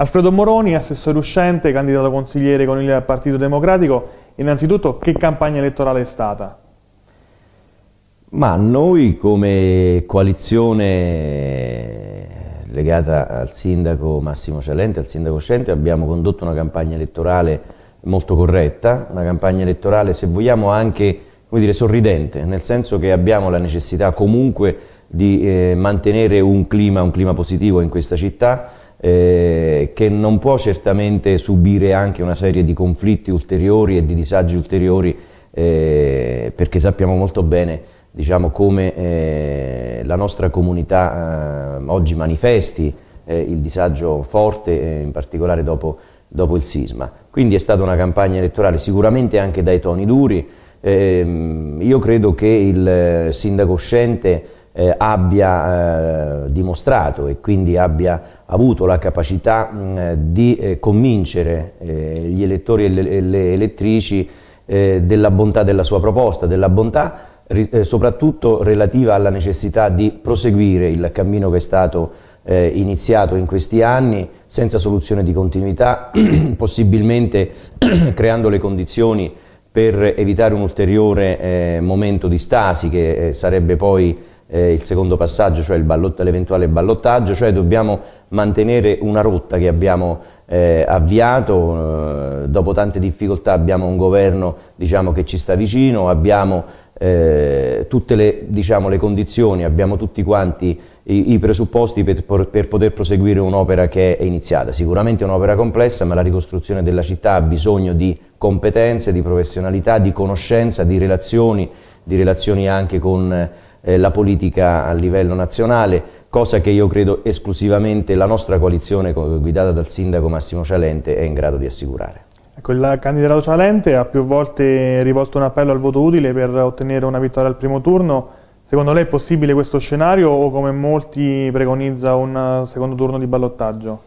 Alfredo Moroni, assessore uscente, candidato consigliere con il Partito Democratico, innanzitutto che campagna elettorale è stata? Ma noi come coalizione legata al sindaco Massimo Celente, al sindaco Scente, abbiamo condotto una campagna elettorale molto corretta, una campagna elettorale se vogliamo anche dire, sorridente, nel senso che abbiamo la necessità comunque di eh, mantenere un clima, un clima positivo in questa città, eh, che non può certamente subire anche una serie di conflitti ulteriori e di disagi ulteriori eh, perché sappiamo molto bene diciamo, come eh, la nostra comunità eh, oggi manifesti eh, il disagio forte, eh, in particolare dopo, dopo, il sisma. Quindi è stata una campagna elettorale sicuramente anche dai toni duri. Ehm, io credo che il sindaco uscente eh, abbia eh, dimostrato e quindi abbia avuto la capacità mh, di eh, convincere eh, gli elettori e le, le elettrici eh, della bontà della sua proposta, della bontà eh, soprattutto relativa alla necessità di proseguire il cammino che è stato iniziato in questi anni senza soluzione di continuità, possibilmente creando le condizioni per evitare un ulteriore momento di stasi che sarebbe poi eh, il secondo passaggio, cioè ballot- l'eventuale ballottaggio, cioè dobbiamo mantenere una rotta che abbiamo eh, avviato, eh, dopo tante difficoltà abbiamo un governo diciamo, che ci sta vicino, abbiamo eh, tutte le, diciamo, le, condizioni, abbiamo tutti quanti i, i presupposti per, per, poter proseguire un'opera che è iniziata. Sicuramente è un'opera complessa, ma la ricostruzione della città ha bisogno di competenze, di professionalità, di conoscenza, di relazioni, di relazioni anche con eh, la politica a livello nazionale, cosa che io credo esclusivamente la nostra coalizione guidata dal sindaco Massimo Cialente è in grado di assicurare. Ecco, il candidato Cialente ha più volte rivolto un appello al voto utile per ottenere una vittoria al primo turno. Secondo lei è possibile questo scenario o come molti preconizza un secondo turno di ballottaggio?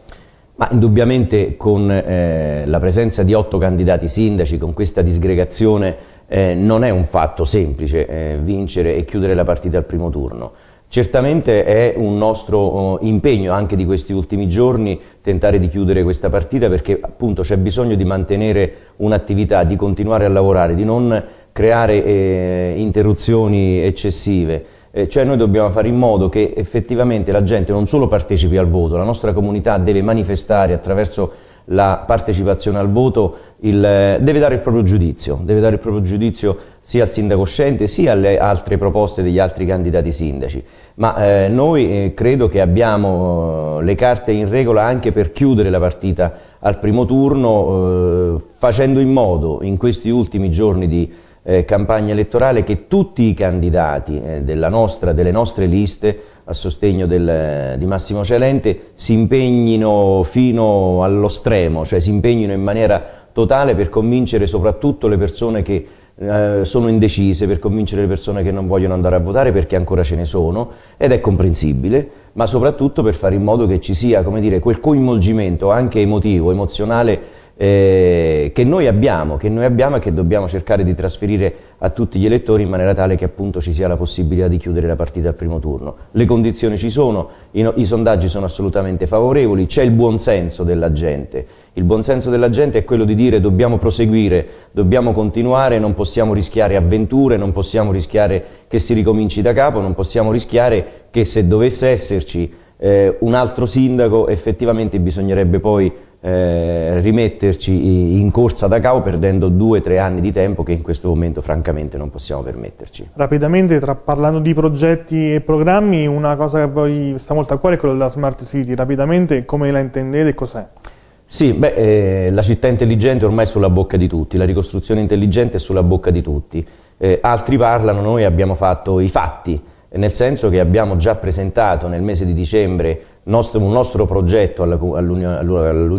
Ma indubbiamente con eh, la presenza di otto candidati sindaci, con questa disgregazione, eh, non è un fatto semplice eh, vincere e chiudere la partita al primo turno. Certamente è un nostro oh, impegno anche di questi ultimi giorni tentare di chiudere questa partita perché appunto c'è bisogno di mantenere un'attività, di continuare a lavorare, di non creare eh, interruzioni eccessive. Eh, cioè noi dobbiamo fare in modo che effettivamente la gente non solo partecipi al voto, la nostra comunità deve manifestare attraverso la partecipazione al voto, il, eh, deve dare il proprio giudizio, deve dare il proprio giudizio sia al sindaco Scente sia alle altre proposte degli altri candidati sindaci. Ma eh, noi eh, credo che abbiamo eh, le carte in regola anche per chiudere la partita al primo turno, eh, facendo in modo in questi ultimi giorni di eh, campagna elettorale che tutti i candidati eh, nostra, delle nostre liste a sostegno del, eh, di Massimo Celente si impegnino fino allo stremo, cioè si impegnino in maniera totale per convincere soprattutto le persone che eh, sono indecise, per convincere le persone che non vogliono andare a votare perché ancora ce ne sono ed è comprensibile, ma soprattutto per fare in modo che ci sia dire, quel coinvolgimento anche emotivo, emozionale eh, che noi abbiamo, che noi abbiamo e che dobbiamo cercare di trasferire a tutti gli elettori in maniera tale che appunto ci sia la possibilità di chiudere la partita al primo turno. Le condizioni ci sono, i, no, i sondaggi sono assolutamente favorevoli, c'è il buonsenso della gente. Il buonsenso della gente è quello di dire dobbiamo proseguire, dobbiamo continuare, non possiamo rischiare avventure, non possiamo rischiare che si ricominci da capo, non possiamo rischiare che se dovesse esserci eh, un altro sindaco effettivamente bisognerebbe poi eh, rimetterci in corsa da capo perdendo due o tre anni di tempo che in questo momento francamente non possiamo permetterci. Rapidamente, tra, parlando di progetti e programmi, una cosa che a sta molto a cuore è quella della Smart City, rapidamente come la intendete e cos'è? Sì, beh, eh, la città intelligente ormai è sulla bocca di tutti, la ricostruzione intelligente è sulla bocca di tutti, eh, altri parlano, noi abbiamo fatto i fatti, nel senso che abbiamo già presentato nel mese di dicembre nostro, un nostro progetto all'Unione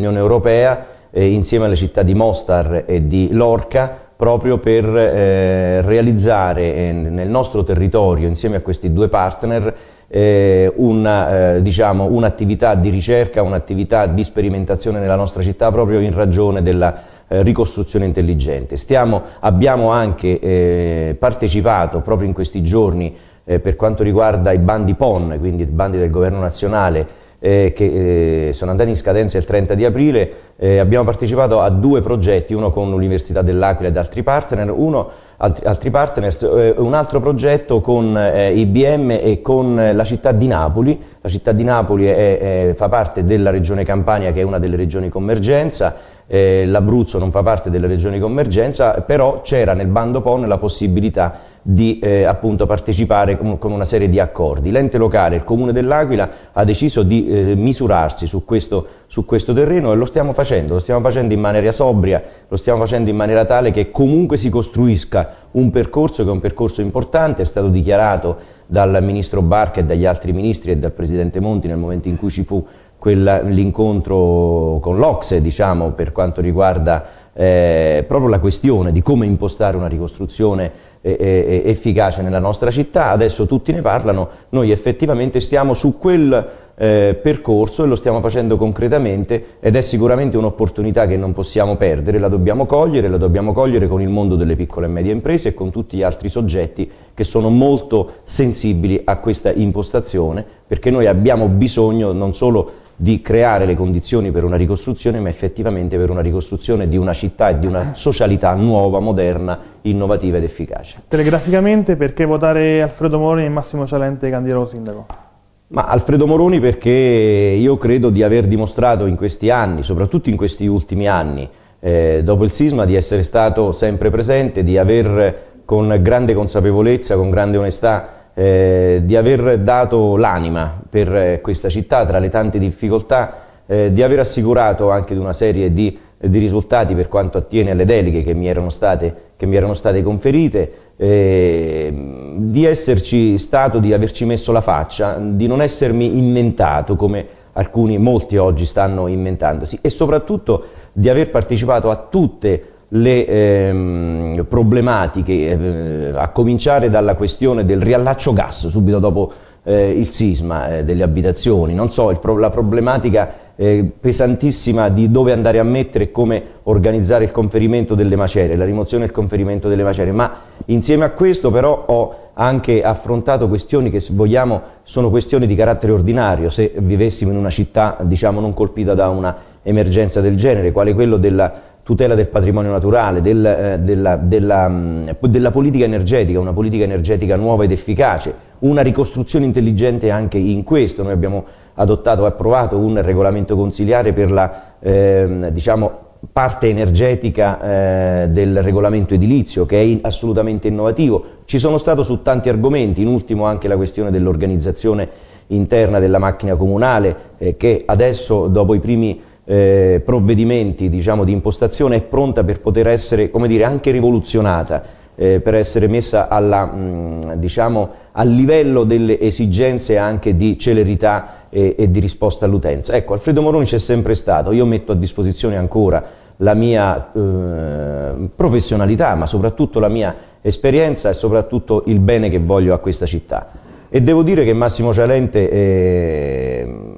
all Europea eh, insieme alle città di Mostar e di Lorca proprio per eh, realizzare eh, nel nostro territorio insieme a questi due partner eh, una, eh, diciamo, un'attività di ricerca, un'attività di sperimentazione nella nostra città proprio in ragione della eh, ricostruzione intelligente. Stiamo, abbiamo anche eh, partecipato proprio in questi giorni eh, per quanto riguarda i bandi PON, quindi i bandi del governo nazionale, eh, che eh, sono andati in scadenza il 30 di aprile, eh, abbiamo partecipato a due progetti, uno con l'Università dell'Aquila ed altri partner, uno, altri, altri partners, eh, un altro progetto con eh, IBM e con la città di Napoli. La città di Napoli è, è, fa parte della regione Campania che è una delle regioni convergenza eh, l'Abruzzo non fa parte delle regioni di convergenza, però c'era nel bando PON la possibilità di eh, appunto partecipare con, con, una serie di accordi. L'ente locale, il Comune dell'Aquila, ha deciso di eh, misurarsi su questo, su questo, terreno e lo stiamo facendo, lo stiamo facendo in maniera sobria, lo stiamo facendo in maniera tale che comunque si costruisca un percorso che è un percorso importante, è stato dichiarato dal Ministro Barca e dagli altri Ministri e dal Presidente Monti nel momento in cui ci fu l'incontro con l'Ocse diciamo, per quanto riguarda eh, proprio la questione di come impostare una ricostruzione eh, eh, eh, efficace nella nostra città, adesso tutti ne parlano, noi effettivamente stiamo su quel eh, percorso e lo stiamo facendo concretamente ed è sicuramente un'opportunità che non possiamo perdere, la dobbiamo cogliere, la dobbiamo cogliere con il mondo delle piccole e medie imprese e con tutti gli altri soggetti che sono molto sensibili a questa impostazione perché noi abbiamo bisogno non solo di di creare le condizioni per una ricostruzione, ma effettivamente per una ricostruzione di una città e di una socialità nuova, moderna, innovativa ed efficace. Telegraficamente perché votare Alfredo Moroni e Massimo Cialente candidato sindaco? Ma Alfredo Moroni perché io credo di aver dimostrato in questi anni, soprattutto in questi ultimi anni, eh, dopo il sisma, di essere stato sempre presente, di aver con grande consapevolezza, con grande onestà eh, di aver dato l'anima per eh, questa città tra le tante difficoltà, eh, di aver assicurato anche di una serie di, eh, di, risultati per quanto attiene alle deleghe che mi erano state, mi erano state conferite, eh, di esserci stato, di averci messo la faccia, di non essermi inventato come alcuni, molti oggi stanno inventandosi e soprattutto di aver partecipato a tutte le le ehm, problematiche, eh, a cominciare dalla questione del riallaccio gas subito dopo eh, il sisma eh, delle abitazioni, non so, pro la problematica eh, pesantissima di dove andare a mettere e come organizzare il conferimento delle macerie, la rimozione e il conferimento delle macerie, ma insieme a questo però ho anche affrontato questioni che se vogliamo sono questioni di carattere ordinario, se vivessimo in una città diciamo non colpita da una emergenza del genere, quale quello della tutela del patrimonio naturale, del, eh, della, della, mm, della, politica energetica, una politica energetica nuova ed efficace, una ricostruzione intelligente anche in questo. Noi abbiamo adottato e approvato un regolamento consiliare per la eh, diciamo, parte energetica eh, del regolamento edilizio che è assolutamente innovativo. Ci sono stato su tanti argomenti, in ultimo anche la questione dell'organizzazione interna della macchina comunale eh, che adesso dopo i primi eh, provvedimenti diciamo, di impostazione è pronta per poter essere dire, anche rivoluzionata, eh, per essere messa alla, mh, mm, diciamo, al livello delle esigenze anche di celerità e, e di risposta all'utenza. Ecco, Alfredo Moroni c'è sempre stato, io metto a disposizione ancora la mia eh, professionalità, ma soprattutto la mia esperienza e soprattutto il bene che voglio a questa città. E devo dire che Massimo Cialente eh,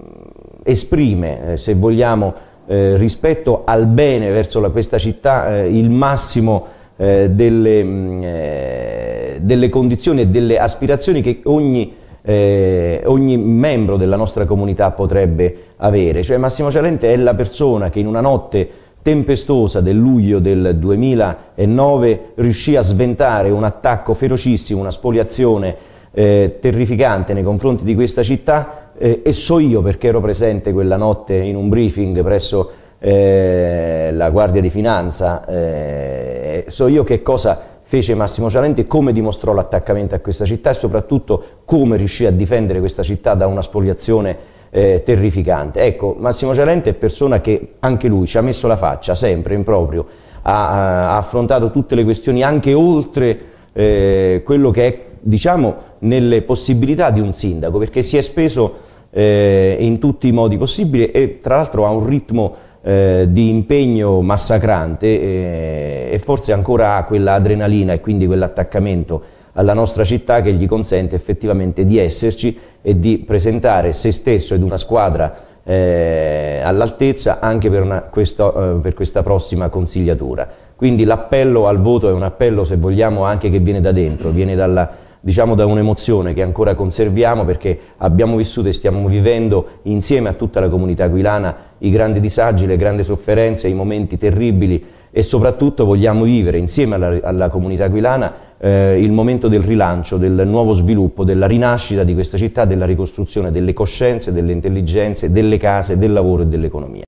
esprime, eh, se vogliamo, eh, rispetto al bene verso la, questa città eh, il massimo eh, delle, mm, eh, delle, condizioni e delle aspirazioni che ogni, eh, ogni, membro della nostra comunità potrebbe avere. Cioè Massimo Cialente è la persona che in una notte tempestosa del luglio del 2009 riuscì a sventare un attacco ferocissimo, una spoliazione terrificante nei confronti di questa città eh, e so io perché ero presente quella notte in un briefing presso eh, la Guardia di Finanza, eh, so io che cosa fece Massimo Cialenti come dimostrò l'attaccamento a questa città e soprattutto come riuscì a difendere questa città da una spoliazione eh, terrificante. Ecco, Massimo Cialenti è persona che anche lui ci ha messo la faccia sempre in proprio, ha, ha affrontato tutte le questioni anche oltre eh, quello che è, diciamo, nelle possibilità di un sindaco, perché si è speso eh, in tutti i modi possibili e tra l'altro ha un ritmo eh, di impegno massacrante eh, e forse ancora ha quella adrenalina e quindi quell'attaccamento alla nostra città che gli consente effettivamente di esserci e di presentare se stesso ed una squadra eh, all'altezza anche per, una, questo, eh, per questa prossima consigliatura. Quindi l'appello al voto è un appello, se vogliamo, anche che viene da dentro, viene dalla, diciamo da un'emozione che ancora conserviamo perché abbiamo vissuto e stiamo vivendo insieme a tutta la comunità aquilana i grandi disagi, le grandi sofferenze, i momenti terribili e soprattutto vogliamo vivere insieme alla, alla comunità aquilana eh, il momento del rilancio, del nuovo sviluppo, della rinascita di questa città, della ricostruzione delle coscienze, delle intelligenze, delle case, del lavoro e dell'economia.